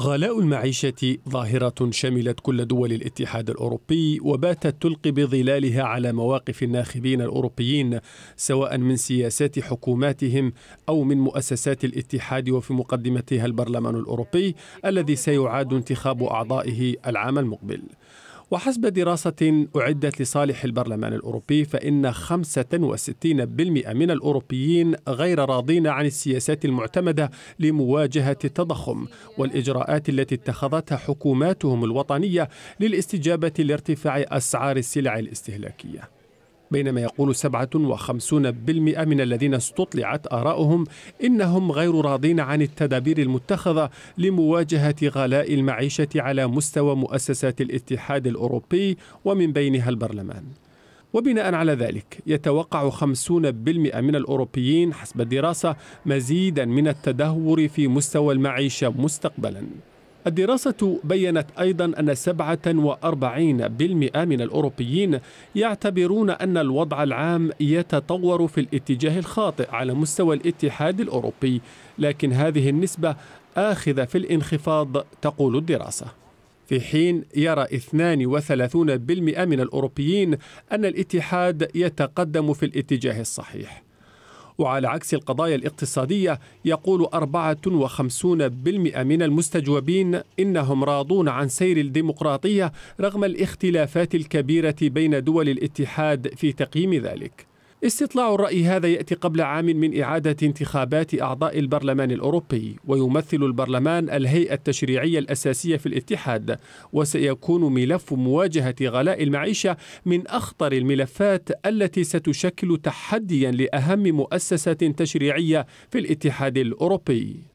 غلاء المعيشة ظاهرة شملت كل دول الاتحاد الأوروبي وباتت تلقي بظلالها على مواقف الناخبين الأوروبيين سواء من سياسات حكوماتهم أو من مؤسسات الاتحاد وفي مقدمتها البرلمان الأوروبي الذي سيعاد انتخاب أعضائه العام المقبل وحسب دراسة أعدت لصالح البرلمان الأوروبي فإن 65% من الأوروبيين غير راضين عن السياسات المعتمدة لمواجهة التضخم والإجراءات التي اتخذتها حكوماتهم الوطنية للاستجابة لارتفاع أسعار السلع الاستهلاكية بينما يقول 57% من الذين استطلعت آراؤهم إنهم غير راضين عن التدابير المتخذة لمواجهة غلاء المعيشة على مستوى مؤسسات الاتحاد الأوروبي ومن بينها البرلمان وبناء على ذلك يتوقع 50% من الأوروبيين حسب الدراسة مزيدا من التدهور في مستوى المعيشة مستقبلا الدراسة بيّنت أيضا أن 47% من الأوروبيين يعتبرون أن الوضع العام يتطور في الاتجاه الخاطئ على مستوى الاتحاد الأوروبي لكن هذه النسبة آخذة في الانخفاض تقول الدراسة في حين يرى 32% من الأوروبيين أن الاتحاد يتقدم في الاتجاه الصحيح وعلى عكس القضايا الاقتصادية يقول 54% من المستجوبين إنهم راضون عن سير الديمقراطية رغم الاختلافات الكبيرة بين دول الاتحاد في تقييم ذلك استطلاع الرأي هذا يأتي قبل عام من إعادة انتخابات أعضاء البرلمان الأوروبي ويمثل البرلمان الهيئة التشريعية الأساسية في الاتحاد وسيكون ملف مواجهة غلاء المعيشة من أخطر الملفات التي ستشكل تحديا لأهم مؤسسة تشريعية في الاتحاد الأوروبي